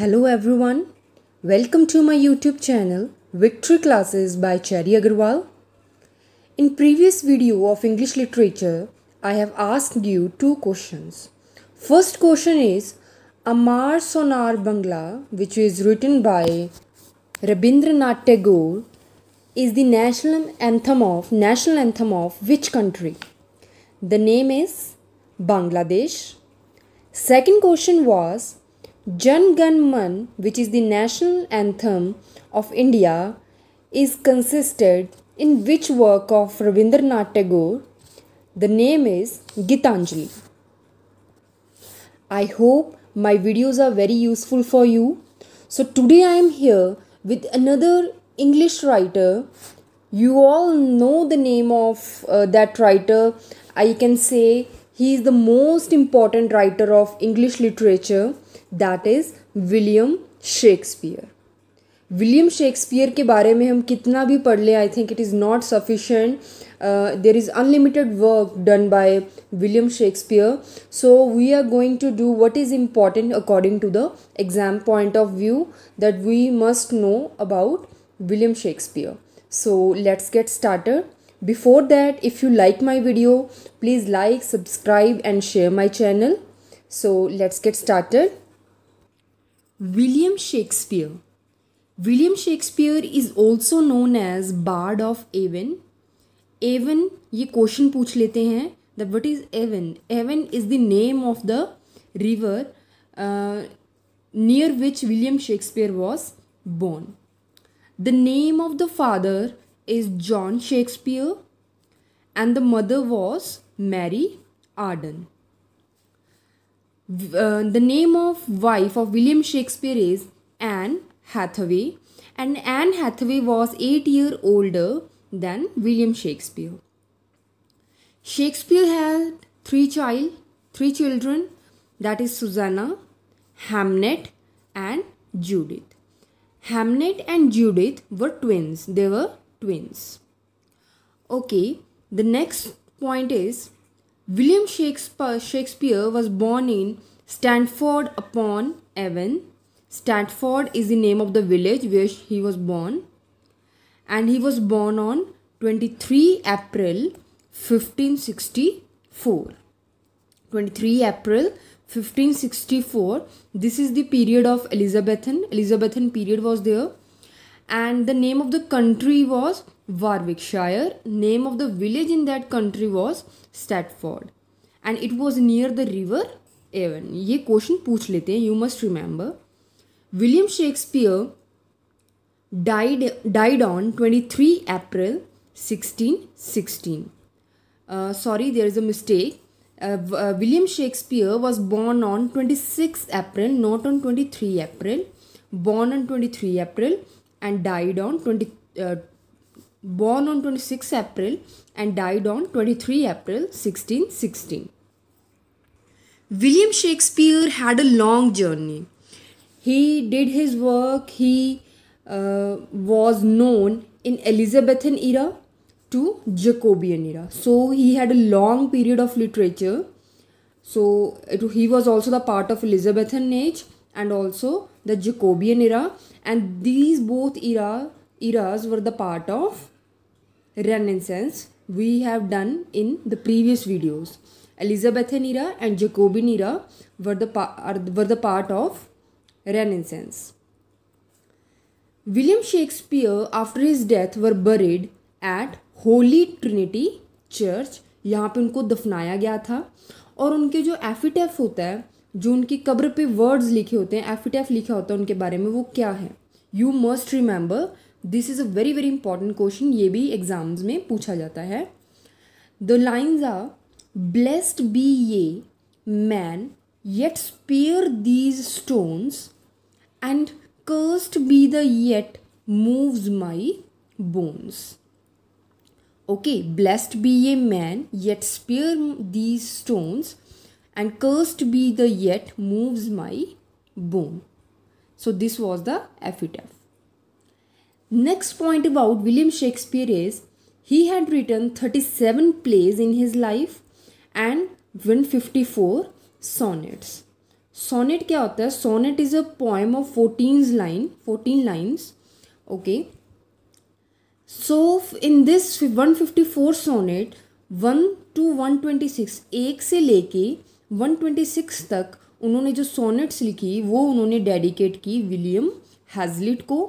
Hello everyone. Welcome to my YouTube channel Victory Classes by Cherry Agarwal. In previous video of English literature, I have asked you two questions. First question is Amar Sonar Bangla, which is written by Rabindranath Tagore, is the national anthem of national anthem of which country? The name is Bangladesh. Second question was Jan Gan Man, which is the national anthem of India, is consisted in which work of Rabindranath Tagore? The name is Gitanjali. I hope my videos are very useful for you. So today I am here with another English writer. You all know the name of uh, that writer. I can say he is the most important writer of English literature that is William Shakespeare. William Shakespeare के बारे में हम कितना भी पढ़ लें I think it is not sufficient there is unlimited work done by William Shakespeare so we are going to do what is important according to the exam point of view that we must know about William Shakespeare so let's get started Before that, if you like my video, please like, subscribe and share my channel. So let's get started. William Shakespeare. William Shakespeare is also known as Bard of Avon. Avon ये question पूछ लेते हैं that what is Avon? Avon is the name of the river uh, near which William Shakespeare was born. The name of the father is John Shakespeare and the mother was Mary Arden. Uh, the name of wife of William Shakespeare is Anne Hathaway and Anne Hathaway was 8 year older than William Shakespeare. Shakespeare had three child, three children that is Susanna, Hamnet and Judith. Hamnet and Judith were twins. They were twins. Okay, the next point is William Shakespeare, was born in Stanford upon Avon. Stanford is the name of the village where he was born. And he was born on 23 April 1564. 23 April 1564. This is the period of Elizabethan. Elizabethan period was there and the name of the country was warwickshire name of the village in that country was stratford and it was near the river Even. ye question pooch lete you must remember william shakespeare died died on 23 april 1616 uh, sorry there is a mistake uh, uh, william shakespeare was born on 26 april not on 23 april born on 23 april and died on 20, uh, born on 26 April and died on 23 April 1616. William Shakespeare had a long journey. He did his work, he uh, was known in Elizabethan era to Jacobean era. So he had a long period of literature. So it, he was also the part of Elizabethan age and also the Jacobian era and these both era eras were the part of Renaissance we have done in the previous videos. Elizabethan era and Jacobean era were the, are, were the part of Renaissance. William Shakespeare after his death were buried at holy trinity church yahan pe unko dafnaya gaya tha और उनके जो एफिटेफ होता है जो उनकी कब्र पे words लिखे होते हैं एफिटेफ लिखा होता है उनके बारे में वो क्या है you must remember this is a very very important question ये भी एग्जाम्स में पूछा जाता है the lines are blessed be ye man yet spare these stones and cursed be the yet moves my bones okay blessed be a man yet spare these stones and cursed be the yet moves my bone. So this was the epitaph. Next point about William Shakespeare is he had written 37 plays in his life and 154 sonnets. Sonnet क्या होता है Sonnet is a poem of fourteen lines. Fourteen lines, okay. So in this one fifty-four sonnet, one to one twenty-six, two एक से लेके 126 तक उन्होंने जो sonnets लिखी वो उन्होंने डेडिकेट की विलियम हैजलिट को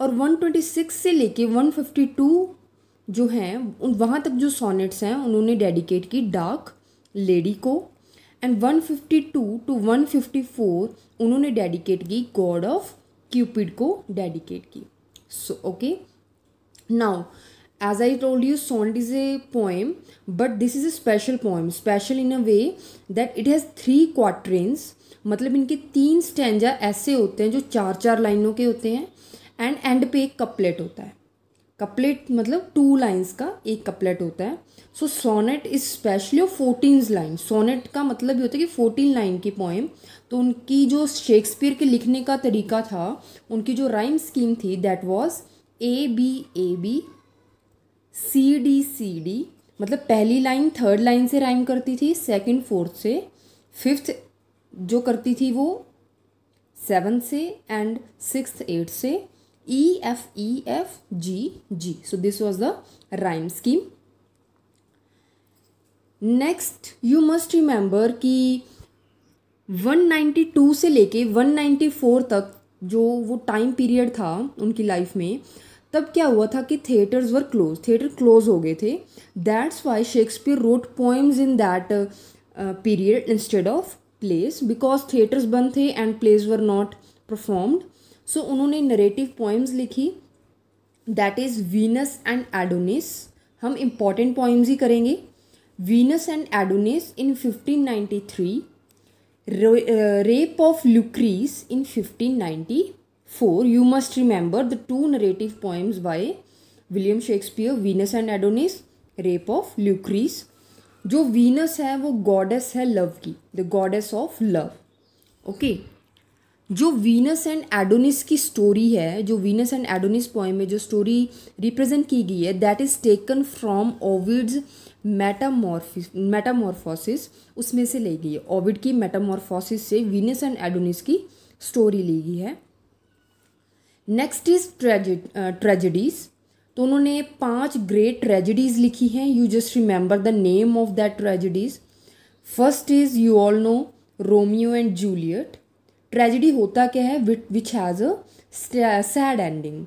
और 126 से लेके 152 जो हैं वहाँ तक जो सोनेट्स हैं उन्होंने डेडिकेट की डार्क लेडी को एंड 152 टू 154 उन्होंने डेडिकेट की गॉड ऑफ क्यूपिड को डेडिकेट की so okay now as I told you, Sond is a poem, but this is a special poem, special in a way that it has three quatrains. मतलब इनके तीन stanza ऐसे होते हैं जो चार चार लाइनों के होते हैं एंड एंड पे एक कपलेट होता है कपलेट मतलब टू लाइंस का एक कपलेट होता है so sonnet is specially of fourteen line sonnet का मतलब ये होता है कि फोर्टीन लाइन की पोएम तो उनकी जो शेक्सपियर के लिखने का तरीका था उनकी जो राइम स्कीम थी that was A B A B C D C D मतलब पहली लाइन थर्ड लाइन से राइम करती थी सेकंड फोर्थ से फिफ्थ जो करती थी वो सेवन से एंड सिक्स एट से E F E F G G so this was the rhyme scheme next you must remember कि 192 से लेके 194 तक जो वो टाइम पीरियड था उनकी लाइफ में तब क्या हुआ था कि theatres were close theatre close हो गए थे that's why Shakespeare wrote poems in that period instead of plays because theatres बंद थे and plays were not performed so उन्होंने नरेटिव पोइम्स लिखी that is Venus and Adonis हम important poems ही करेंगे Venus and Adonis in 1593 rape of Lucrece in ninety four you must remember the two narrative poems by William Shakespeare Venus and Adonis rape of Lucrece जो Venus है वो goddess है love की the goddess of love okay जो Venus and Adonis की story है जो Venus and Adonis poem में जो स्टोरी रिप्रेजेंट की गई है that is taken from Ovid's metamorphosis metamorphosis उसमें से ली गई है ओविड की मेटामॉर्फोसिस से वीनस एंड एडोनिस की स्टोरी ली गई है नेक्स्ट इज ट्रेजडीज़ तो उन्होंने पांच ग्रेट ट्रेजिडीज़ लिखी हैं you just remember the name of that tragedies first is you all know Romeo and Juliet tragedy होता क्या है which has a sad ending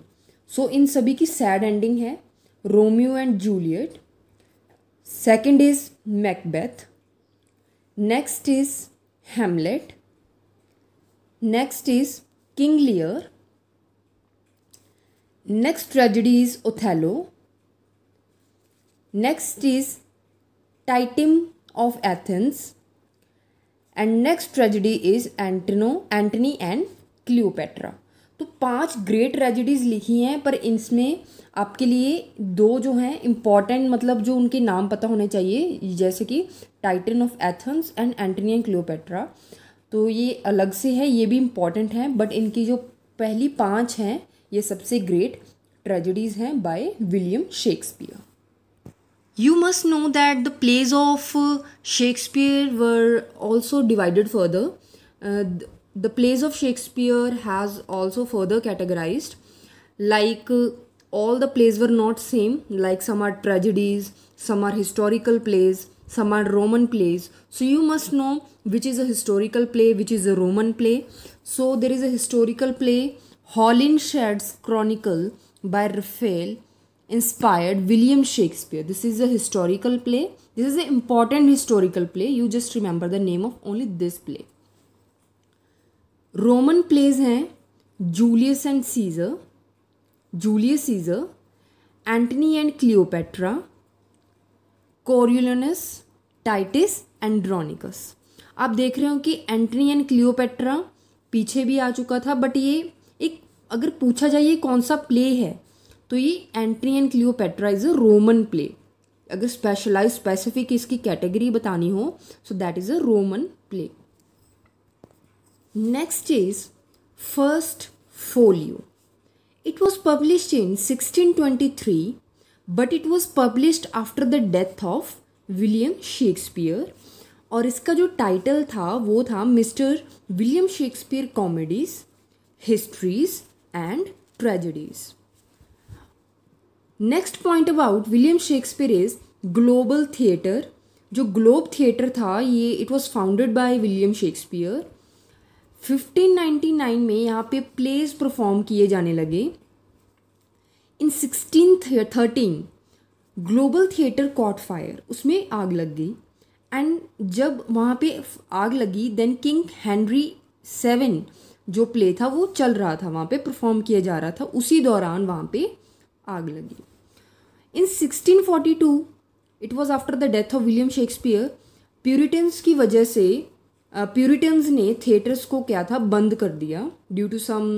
so in सभी की सैड एंडिंग है Romeo and Juliet second is Macbeth next is Hamlet next is King Lear next tragedy is Othello next is Timon of Athens and next tragedy is Antony Antony and Cleopatra तो पांच great tragedies लिखी हैं पर इसमें आपके लिए दो जो हैं इम्पॉर्टेंट मतलब जो उनके नाम पता होने चाहिए जैसे कि Timon of Athens and Antony and Cleopatra तो ये अलग से है ये भी इम्पॉर्टेंट हैं बट इनकी जो पहली पांच हैं ये सबसे great tragedies tragedies by William Shakespeare. You must know that the plays of uh, Shakespeare were also divided further. Uh, the plays of Shakespeare has also further categorized. Like uh, all the plays were not same. Like some are tragedies, some are historical plays, some are Roman plays. So you must know which is a historical play, which is a Roman play. So there is a historical play Holinshed's chronicle by Raphael inspired William Shakespeare this is historical play this is a important historical play you just remember the name of only this play Roman plays हैं Julius and Caesar Julius Caesar Antony and Cleopatra Coriolanus Titus Andronicus आप देख रहे हो कि Antony and Cleopatra पीछे भी आ चुका था बट ये एक अगर पूछा जाए ये कौन सा प्ले है तो ये Antony and Cleopatra is a Roman play अगर स्पेशलाइज स्पेसिफिक इसकी कैटेगरी बतानी हो so that is a Roman play next is first folio it was publish in sixteen twenty three but it was publish after the death of William Shakespeare और इसका जो title था वो था Mister William Shakespeare comedies histories, and tragedies. Next point about William Shakespeare is global theatre जो globe theatre था ये it was founded by William Shakespeare 1599 में यहाँ पे प्लेज परफॉर्म किए जाने लगे in 1613 global theatre caught fire उसमें आग लग गई एंड जब वहाँ पे आग लगी देन किंग हैंनरी सेवन जो प्ले था वो चल रहा था वहाँ पे परफॉर्म किया जा रहा था उसी दौरान वहाँ पे आग लगी in 1642 it was after the death of William Shakespeare Puritans की वजह से प्यूरिटन्स uh, ने थिएटर्स को क्या था बंद कर दिया due to some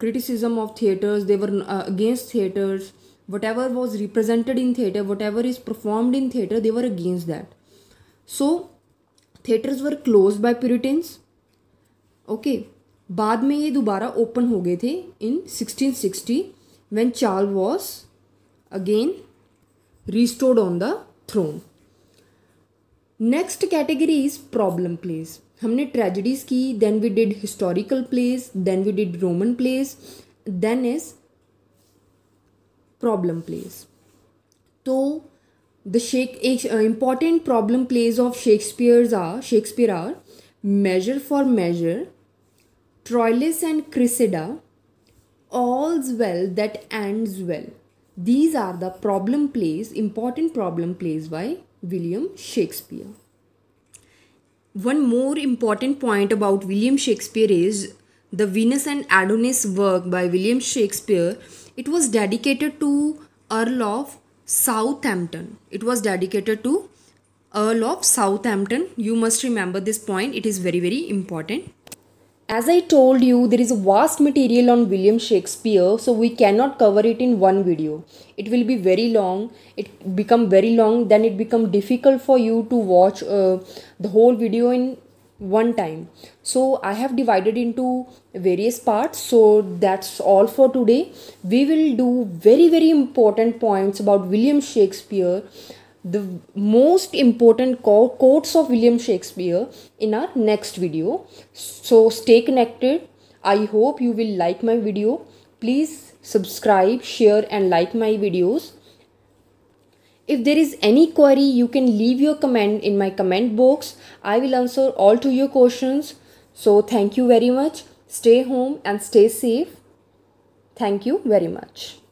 criticism of theatres they were against theatres whatever was represented in theatre whatever is performed in theatre they were against that so theatres were close by Puritans okay बाद में ये दोबारा open हो गए थे in 1660 when Charles was again restored on the throne next category is problem plays हमने tragedies की then we did historical plays then we did Roman place then is problem plays तो द शेक एक important problem plays of Shakespeare's are Shakespeare are Measure for Measure Troilus and Cressida, all's well that ends well. These are the problem plays, important problem plays by William Shakespeare. One more important point about William Shakespeare is the Venus and Adonis work by William Shakespeare. It was dedicated to Earl of Southampton. It was dedicated to Earl of Southampton. You must remember this point. It is very, very important as I told you, there is a vast material on William Shakespeare, so we cannot cover it in one video. It will be very long. It become very long, then it become difficult for you to watch uh, the whole video in one time. So I have divided into various parts. So that's all for today. We will do very very important points about William Shakespeare the most important quotes of William Shakespeare in our next video. So stay connected. I hope you will like my video. Please subscribe, share and like my videos. If there is any query, you can leave your comment in my comment box. I will answer all to your questions. So thank you very much. Stay home and stay safe. Thank you very much.